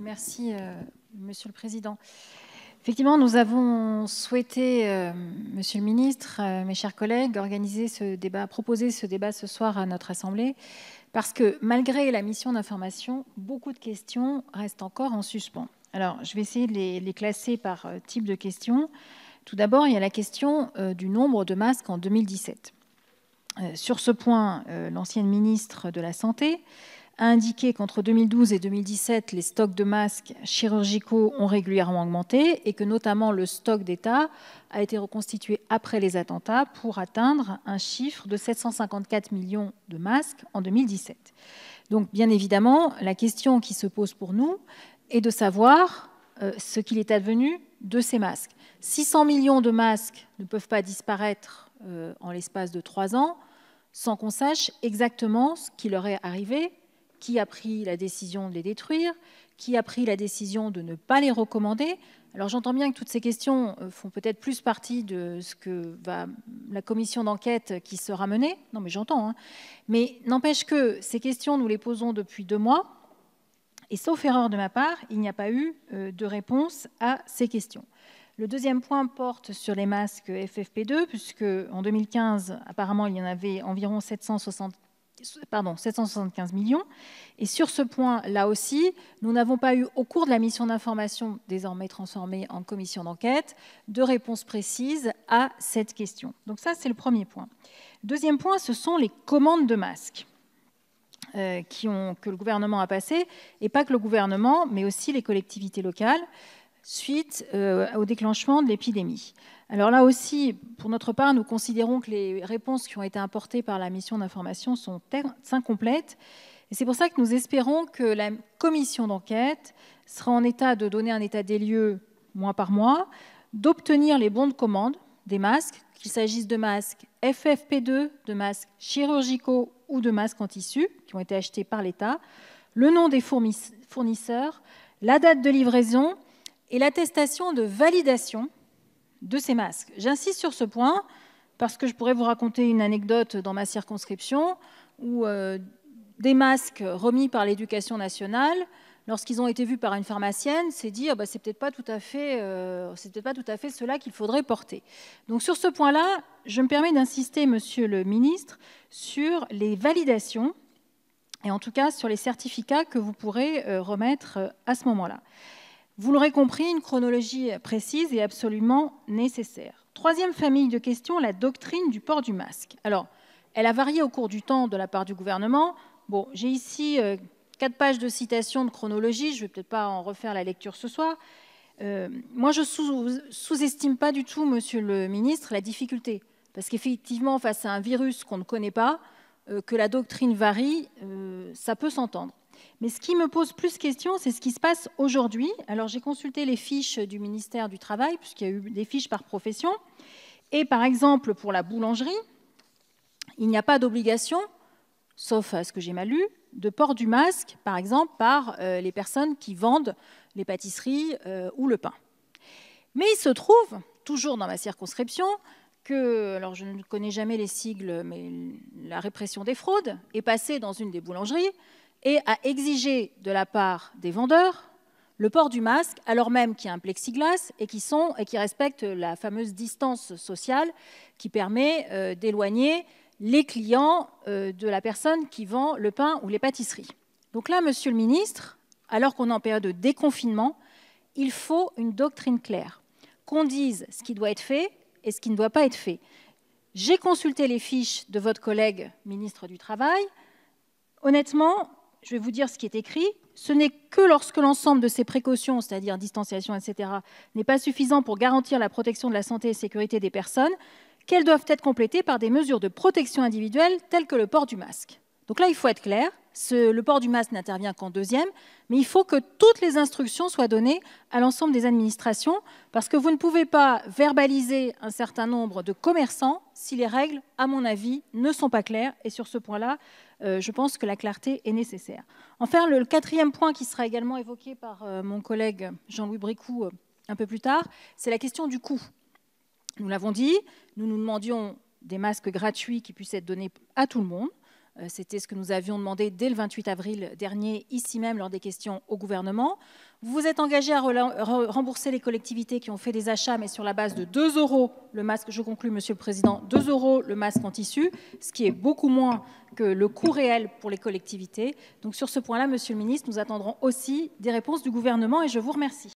merci, euh, Monsieur le Président. Effectivement, nous avons souhaité, euh, Monsieur le Ministre, euh, mes chers collègues, organiser ce débat, proposer ce débat ce soir à notre Assemblée, parce que malgré la mission d'information, beaucoup de questions restent encore en suspens. Alors, je vais essayer de les, les classer par type de questions. Tout d'abord, il y a la question du nombre de masques en 2017. sur ce point, l'ancienne ministre de la Santé a indiqué qu'entre 2012 et 2017, les stocks de masques chirurgicaux ont régulièrement augmenté et que notamment le stock d'État a été reconstitué après les attentats pour atteindre un chiffre de 754 millions de masques en 2017. Donc bien évidemment, la question qui se pose pour nous est de savoir euh, ce qu'il est advenu de ces masques. 600 millions de masques ne peuvent pas disparaître euh, en l'espace de trois ans sans qu'on sache exactement ce qui leur est arrivé qui a pris la décision de les détruire, qui a pris la décision de ne pas les recommander. Alors j'entends bien que toutes ces questions euh, font peut-être plus partie de ce que va la commission d'enquête qui sera menée. Non mais j'entends. Hein. Mais n'empêche que ces questions, nous les posons depuis deux mois. Et sauf erreur de ma part, il n'y a pas eu euh, de réponse à ces questions. Le deuxième point porte sur les masques FFP2, puisque en 2015, apparemment, il y en avait environ 760 pardon, 775 millions. Et sur ce point, là aussi, nous n'avons pas eu, au cours de la mission d'information, désormais transformée en commission d'enquête, de réponse précise à cette question. Donc ça, c'est le premier point. Deuxième point, ce sont les commandes de masques. Euh, que le gouvernement a passées, et pas que le gouvernement, mais aussi les collectivités locales suite euh, au déclenchement de l'épidémie. Alors là aussi, pour notre part, nous considérons que les réponses qui ont été apportées par la mission d'information sont incomplètes. Et c'est pour ça que nous espérons que la commission d'enquête sera en état de donner un état des lieux mois par mois, d'obtenir les bons de commande des masques, qu'il s'agisse de masques FFP2, de masques chirurgicaux ou de masques en tissu, qui ont été achetés par l'État, le nom des fournisseurs, la date de livraison et l'attestation de validation de ces masques. J'insiste sur ce point parce que je pourrais vous raconter une anecdote dans ma circonscription où euh, des masques remis par l'éducation nationale, lorsqu'ils ont été vus par une pharmacienne, s'est dit ah bah, c'est peut-être pas tout à fait, euh, c'est peut-être pas tout à fait cela qu'il faudrait porter. Donc sur ce point-là, je me permets d'insister, Monsieur le Ministre, sur les validations et en tout cas sur les certificats que vous pourrez euh, remettre à ce moment-là. Vous l'aurez compris, une chronologie précise est absolument nécessaire. Troisième famille de questions, la doctrine du port du masque. Alors, elle a varié au cours du temps de la part du gouvernement. Bon, j'ai ici euh, quatre pages de citations de chronologie, je ne vais peut-être pas en refaire la lecture ce soir. Euh, moi, je sous-estime pas du tout, monsieur le ministre, la difficulté. Parce qu'effectivement, face à un virus qu'on ne connaît pas, euh, que la doctrine varie, ça peut s'entendre. Mais ce qui me pose plus de question, c'est ce qui se passe aujourd'hui. Alors j'ai consulté les fiches du ministère du Travail, puisqu'il y a eu des fiches par profession. Et par exemple, pour la boulangerie, il n'y a pas d'obligation, sauf à ce que j'ai mal lu, de port du masque, par exemple, par euh, les personnes qui vendent les pâtisseries euh, ou le pain. Mais il se trouve, toujours dans ma circonscription, que, alors je ne connais jamais les sigles, mais la répression des fraudes est passée dans une des boulangeries et à exiger de la part des vendeurs le port du masque, alors même qu'il y a un plexiglas et qui, sont, et qui respectent la fameuse distance sociale qui permet euh, d'éloigner les clients euh, de la personne qui vend le pain ou les pâtisseries. Donc là, Monsieur le Ministre, alors qu'on est en période de déconfinement, il faut une doctrine claire, qu'on dise ce qui doit être fait et ce qui ne doit pas être fait. J'ai consulté les fiches de votre collègue ministre du Travail. Honnêtement, je vais vous dire ce qui est écrit, ce n'est que lorsque l'ensemble de ces précautions, c'est-à-dire distanciation, etc., n'est pas suffisant pour garantir la protection de la santé et sécurité des personnes, qu'elles doivent être complétées par des mesures de protection individuelle telles que le port du masque. Donc là, il faut être clair. le port du masque n'intervient qu'en deuxième, mais il faut que toutes les instructions soient données à l'ensemble des administrations, parce que vous ne pouvez pas verbaliser un certain nombre de commerçants si les règles, à mon avis, ne sont pas claires. Et sur ce point-là, euh, je pense que la clarté est nécessaire. Enfin, le, quatrième point qui sera également évoqué par euh, mon collègue Jean-Louis Bricou euh, un peu plus tard, c'est la question du coût. Nous l'avons dit, nous nous demandions des masques gratuits qui puissent être donnés à tout le monde. Euh, c'était ce que nous avions demandé dès le 28 avril dernier, ici même, lors des questions au gouvernement. Vous vous êtes engagé à rembourser les collectivités qui ont fait des achats, mais sur la base de 2 euros le masque, je conclus, Monsieur le Président, 2 euros le masque en tissu, ce qui est beaucoup moins que le coût réel pour les collectivités. Donc sur ce point-là, Monsieur le Ministre, nous attendrons aussi des réponses du gouvernement et je vous remercie.